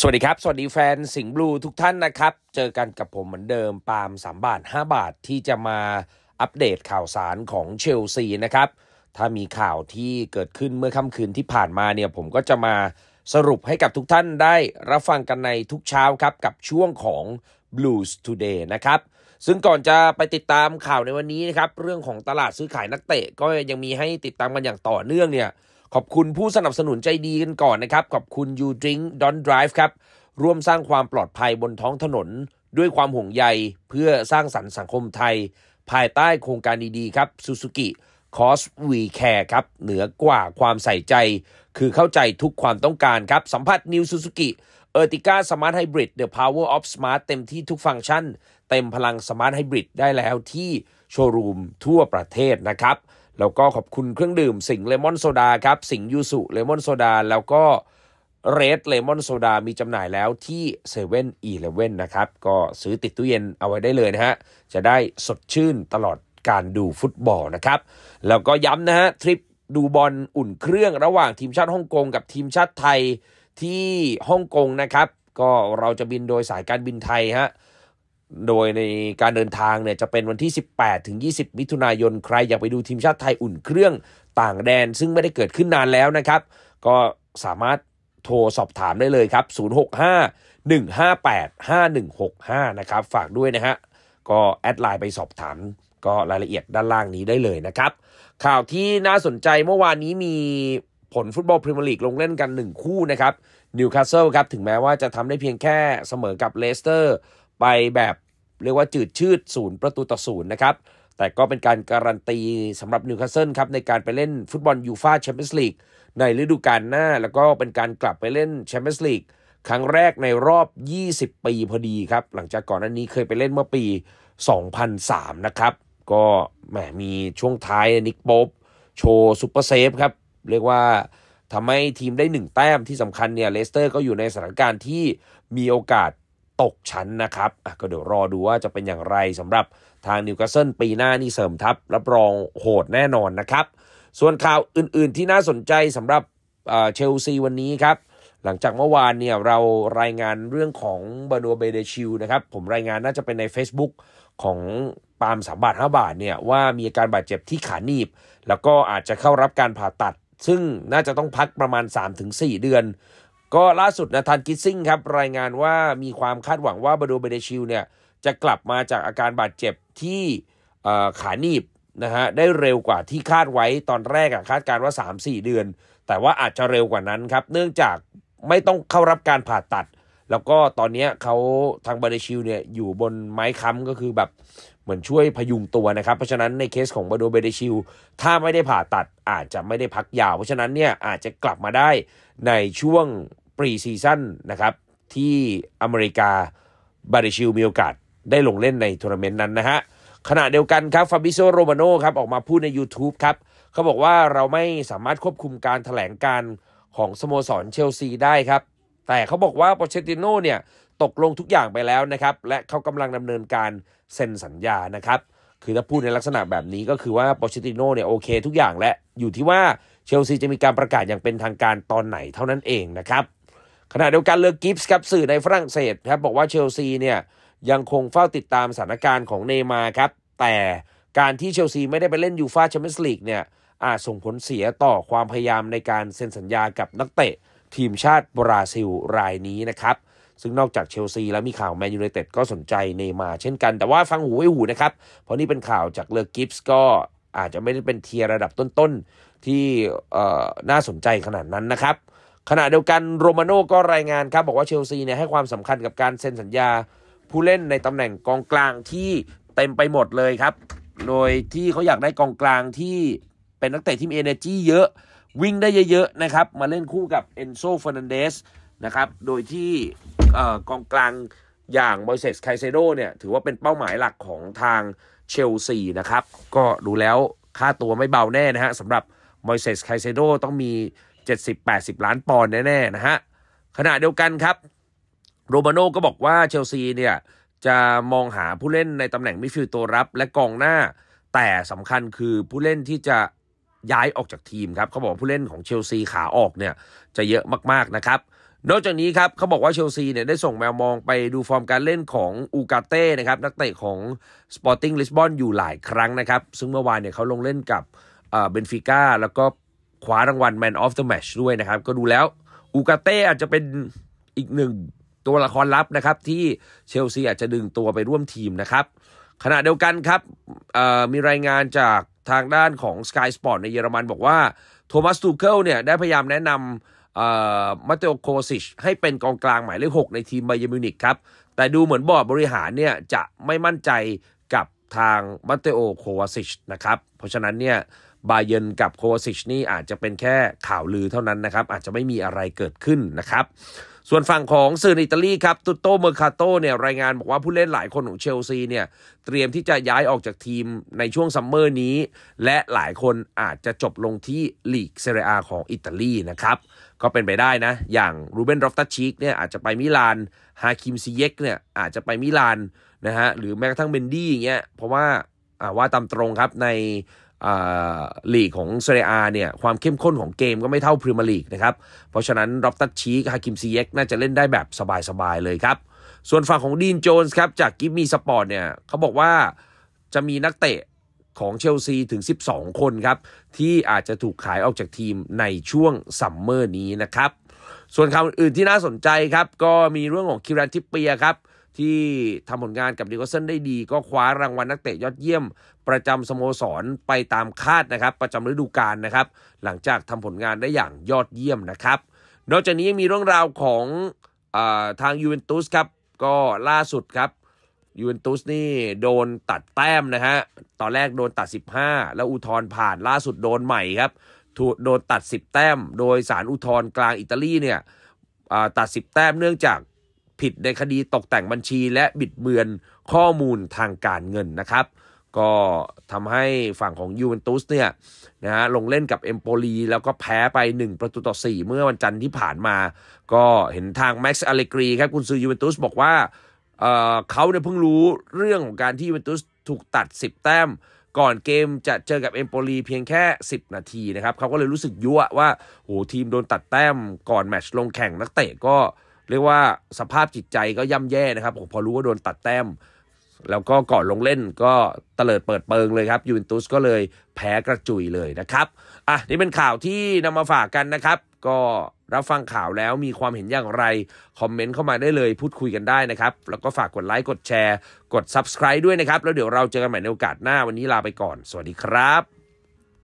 สวัสดีครับ สวัสดีแฟนสิงห์บลู ทุกท่านนะครับ เจอกันกับผมเหมือนเดิม ปาล์มสามบาทห้าบาทที่จะมาอัปเดตข่าวสารของเชลซีนะครับ ถ้ามีข่าวที่เกิดขึ้นเมื่อค่ำคืนที่ผ่านมาเนี่ย ผมก็จะมาสรุปให้กับทุกท่านได้รับฟังกันในทุกเช้าครับ กับช่วงของ Blues Today นะครับ ซึ่งก่อนจะไปติดตามข่าวในวันนี้นะครับเรื่องของตลาดซื้อขายนักเตะก็ยังมีให้ติดตามกันอย่างต่อเนื่องเนี่ยขอบคุณผู้สนับสนุนใจดีกันก่อนนะครับ ขอบคุณ u Drink Don't Drive ครับ ร่วมสร้างความปลอดภัยบนท้องถนน ด้วยความห่วงใยเพื่อสร้างสรรค์สังคมไทย ภายใต้โครงการดีๆ ครับ Suzuki c o s e We Care ครับ เหนือกว่าความใส่ใจ คือเข้าใจทุกความต้องการครับสัมผัส New Suzuki เออร์ติก้าสมาร์ทไฮบริดเดอะพาวเวอร์ออฟสมาร์เต็มที่ทุกฟังก์ชัน เต็มพลังสมาร์ทไฮบริดได้แล้วที่โชว์รูมทั่วประเทศนะครับแล้วก็ขอบคุณเครื่องดื่มสิงเลมอนโซดาครับสิงยูสุเลมอนโซดา แล้วก็เรดเลมอนโซดามีจำหน่ายแล้วที่เซเว่นอีเลเว่นนะครับก็ซื้อติดตู้เย็นเอาไว้ได้เลยนะฮะจะได้สดชื่นตลอดการดูฟุตบอลนะครับแล้วก็ย้ำนะฮะทริปดูบอลอุ่นเครื่องระหว่างทีมชาติฮ่องกงกับทีมชาติไทยที่ฮ่องกงนะครับ ก็เราจะบินโดยสายการบินไทยฮะโดยในการเดินทางเนี่ยจะเป็นวันที่ 18ถึง20 มิถุนายนใครอยากไปดูทีมชาติไทยอุ่นเครื่องต่างแดน ซึ่งไม่ได้เกิดขึ้นนานแล้วนะครับ ก็สามารถโทรสอบถามได้เลยครับ 065 158 5165นะครับ ฝากด้วยนะฮะก็แอดไลน์ไปสอบถามก็รายละเอียดด้านล่างนี้ได้เลยนะครับ ข่าวที่น่าสนใจเมื่อวานนี้มีผลฟุตบอลพรีเมียร์ลีกลงเล่นกัน1คู่นะครับนิวคาสเซิลครับถึงแม้ว่าจะทำได้เพียงแค่เสมอกับเลสเตอร์ไปแบบเรียกว่าจืดชืดศูนย์ประตูต่อศูนย์นะครับ แต่ก็เป็นการการันตีสำหรับนิวคาสเซิลครับ ในการไปเล่นฟุตบอลยูฟาแชมเปี้ยนส์ลีกในฤดูกาลหน้า แล้วก็เป็นการกลับไปเล่นแชมเปี้ยนส์ลีกครั้งแรกในรอบ 20 ปีพอดีครับ หลังจากก่อนหน้านี้เคยไปเล่นเมื่อปี 2003 นะครับ ก็แหมมีช่วงท้ายนิกโป๊บโชว์ซูเปอร์เซฟครับเรียกว่าทำให้ทีมได้หนึ่งแต้มที่สำคัญเนี่ยเลสเตอร์ก็อยู่ในสถานการณ์ที่มีโอกาสตกชั้นนะครับก็เดี๋ยวรอดูว่าจะเป็นอย่างไรสำหรับทางนิวคาสเซิลปีหน้านี่เสริมทัพ รับรองโหดแน่นอนนะครับ ส่วนข่าวอื่นๆที่น่าสนใจสำหรับเชลซีวันนี้ครับ หลังจากเมื่อวานเนี่ยเรารายงานเรื่องของบาโดเบเดชิลนะครับผมรายงานน่าจะเป็นใน Facebook ของปาล์มสามบาทห้าบาทเนี่ยว่ามีอาการบาดเจ็บที่ขาหนีบ แล้วก็อาจจะเข้ารับการผ่าตัด ซึ่งน่าจะต้องพักประมาณ 3-4 เดือนก็ล่าสุดนะทันกิซซิ่งครับ รายงานว่ามีความคาดหวังว่าบาดูเบเดชิลเนี่ยจะกลับมาจากอาการบาดเจ็บที่ขาหนีบนะฮะได้เร็วกว่าที่คาดไว้ตอนแรกอะคาดการว่า 3-4 เดือน แต่ว่าอาจจะเร็วกว่านั้นครับ เนื่องจากไม่ต้องเข้ารับการผ่าตัด แล้วก็ตอนนี้เขาทางบาเดชิลเนี่ยอยู่บนไม้ค้ำก็คือแบบ เหมือนช่วยพยุงตัวนะครับเพราะฉะนั้นในเคสของบาโดเบเดชิลถ้าไม่ได้ผ่าตัดอาจจะไม่ได้พักยาว เพราะฉะนั้นเนี่ยอาจจะกลับมาได้ในช่วงปรีซีซั่นนะครับ ที่อเมริกา บาริชิลมีโอกาส ได้ลงเล่นในทัวร์นาเมนต์นั้นนะฮะขณะเดียวกันครับฟาบิโซโรมาโนครับออกมาพูดใน YouTube ครับเขาบอกว่าเราไม่สามารถควบคุมการถแถลงการของสโมสรเชลซีได้ครับ แต่เขาบอกว่าโปเชติโน่เนี่ยตกลงทุกอย่างไปแล้วนะครับและเขากำลังดำเนินการเซ็นสัญญานะครับ คือถ้าพูดในลักษณะแบบนี้ก็คือว่าโปเชติโน่เนี่ยโอเค ทุกอย่างและอยู่ที่ว่าเชลซีจะมีการประกาศอย่างเป็นทางการตอนไหนเท่านั้นเองนะครับขณะเดียวกันเลอกิฟส์ครับสื่อในฝรั่งเศสครับบอกว่าเชลซีเนี่ยยังคงเฝ้าติดตามสถานการณ์ของเนมาครับ แต่การที่เชลซีไม่ได้ไปเล่นยูฟาแชมเปี้ยนส์ลีกเนี่ยอาจส่งผลเสียต่อความพยายามในการเซ็นสัญญากับนักเตะทีมชาติบราซิลรายนี้นะครับซึ่งนอกจากเชลซีแล้วมีข่าวแมนยูไนเต็ดก็สนใจเนมาเช่นกันแต่ว่าฟังหูไว้หูนะครับเพราะนี่เป็นข่าวจากเลอกิฟส์ก็อาจจะไม่ได้เป็นเทียระดับต้นๆที่น่าสนใจขนาดนั้นนะครับขณะเดียวกันโรมาโน่ก็รายงานครับบอกว่าเชลซีเนี่ยให้ความสำคัญกับการเซ็นสัญญาผู้เล่นในตำแหน่งกองกลางที่เต็มไปหมดเลยครับ โดยที่เขาอยากได้กองกลางที่เป็นนักเตะที่มี e อ e r จีเยอะวิ่งได้เยอะ ๆนะครับ มาเล่นคู่กับเอนโซเฟอร์นันเดสนะครับโดยที่กองกลางอย่างบอยเซสไคเซโดเนี่ยถือว่าเป็นเป้าหมายหลักของทางเชลซีนะครับก็ดูแล้วค่าตัวไม่เบาแน่นะฮะสำหรับบอยเซสไคเซโดต้องมี70-80 ล้านปอนด์แน่ๆนะฮะขณะเดียวกันครับโรมาโน่ก็บอกว่าเชลซีเนี่ย จะมองหาผู้เล่นในตำแหน่งมิดฟิลด์ตัวรับและกองหน้า แต่สำคัญคือผู้เล่นที่จะย้ายออกจากทีมครับ เขาบอกผู้เล่นของเชลซีขาออกเนี่ย จะเยอะมากๆนะครับ นอกจากนี้ครับ เขาบอกว่าเชลซีเนี่ย ได้ส่งแมวมองไปดูฟอร์มการเล่นของอูกาเต้นะครับนักเตะของสปอร์ติ้งลิสบอนอยู่หลายครั้งนะครับ ซึ่งเมื่อวานเนี่ยเขาลงเล่นกับเบนฟิก้าแล้วก็คว้ารางวัล Man of the Match ด้วยนะครับ ก็ดูแล้วอูกาเต้อาจจะเป็นอีกหนึ่งตัวละครลับนะครับที่เชลซีอาจจะดึงตัวไปร่วมทีมนะครับ ขณะเดียวกันครับ มีรายงานจากทางด้านของ Sky Sport ในเยอรมันบอกว่าโทมัสตูเกิลเนี่ยได้พยายามแนะนำมาเตโอโคซิชให้เป็นกองกลางหมายเลข6ในทีมไบเยมิวนิกครับแต่ดูเหมือนบอร์ดบริหารเนี่ยจะไม่มั่นใจกับทางมาเตโอโควาซิชนะครับเพราะฉะนั้นเนี่ยบาเยนกับโคซิชนี่อาจจะเป็นแค่ข่าวลือเท่านั้นนะครับ อาจจะไม่มีอะไรเกิดขึ้นนะครับ ส่วนฝั่งของสื่ออิตาลีครับตุตโตเมอร์คาโตเนี่ยรายงานบอกว่าผู้เล่นหลายคนของเชลซีเนี่ยเตรียมที่จะย้ายออกจากทีมในช่วงซัมเมอร์นี้ และหลายคนอาจจะจบลงที่ลีกเซเรียของอิตาลีนะครับ ก็เป็นไปได้นะ อย่างรูเบนรอฟตาชชิกเนี่ยอาจจะไปมิลานฮาคิมซิเยกเนี่ยอาจจะไปมิลานนะฮะหรือแม้กระทั่งเบนดี้อย่างเงี้ยเพราะว่าว่าตามตรงครับในลีกของเซเรียเนี่ยความเข้มข้นของเกมก็ไม่เท่าพรีเมียร์ลีกนะครับ เพราะฉะนั้นรอบตัดชีกฮาคิมซีเอ็กน่าจะเล่นได้แบบสบายๆเลยครับ ส่วนฝั่งของดีนโจนส์ครับจากกิฟมีสปอร์ตเนี่ย เขาบอกว่าจะมีนักเตะของเชลซีถึง 12 คนครับ ที่อาจจะถูกขายออกจากทีมในช่วงซัมเมอร์นี้นะครับ ส่วนข่าวอื่นที่น่าสนใจครับ ก็มีเรื่องของคิรันทิเปียครับที่ทำผลงานกับนิโคลเซนได้ดีก็คว้ารางวัลนักเตะยอดเยี่ยมประจำสโมสรไปตามคาดนะครับ ประจำฤดูกาลนะครับ หลังจากทำผลงานได้อย่างยอดเยี่ยมนะครับนอกจากนี้ยังมีเรื่องราวของอทางยูเวนตุสครับ ก็ล่าสุดครับยูเวนตุสนี่โดนตัดแต้มนะฮะตอนแรกโดนตัด 15 แล้วอุทธรผ่านล่าสุดโดนใหม่ครับถูกโดนตัด 10 แต้ม โดยสารอุทธรกลางอิตาลีเนี่ยตัด 10 แต้มเนื่องจากผิดในคดีตกแต่งบัญชีและบิดเบือนข้อมูลทางการเงินนะครับก็ทำให้ฝั่งของยูเวนตุสเนี่ยนะฮะลงเล่นกับเอมโปลีแล้วก็แพ้ไป 1 ประตูต่อ 4 เมื่อวันจันทร์ที่ผ่านมา ก็เห็นทางแม็กซ์อเลกรีครับคุณซื้อยูเวนตุสบอกว่าเเขาเนี่ยเพิ่งรู้เรื่องของการที่ยูเวนตุสถูกตัด 10 แต้ม ก่อนเกมจะเจอกับเอมโปลีเพียงแค่ 10 นาทีนะครับเขาก็เลยรู้สึกยั่วว่าโหทีมโดนตัดแต้มก่อนแมตช์ลงแข่งนักเตะก็เรียกว่าสภาพจิตใจก็ย่ำแย่นะครับผมพอรู้ว่าโดนตัดแต้มแล้วก็ก่อนลงเล่นก็เตลิดเปิดเปิงเลยครับยูเวนตุสก็เลยแพ้กระจุยเลยนะครับอ่ะนี่เป็นข่าวที่นำมาฝากกันนะครับ ก็รับฟังข่าวแล้วมีความเห็นอย่างไร คอมเมนต์เข้ามาได้เลย พูดคุยกันได้นะครับ แล้วก็ฝากกดไลค์กดแชร์กด Subscribe ด้วยนะครับ แล้วเดี๋ยวเราเจอกันใหม่ในโอกาสหน้าวันนี้ลาไปก่อน สวัสดีครับ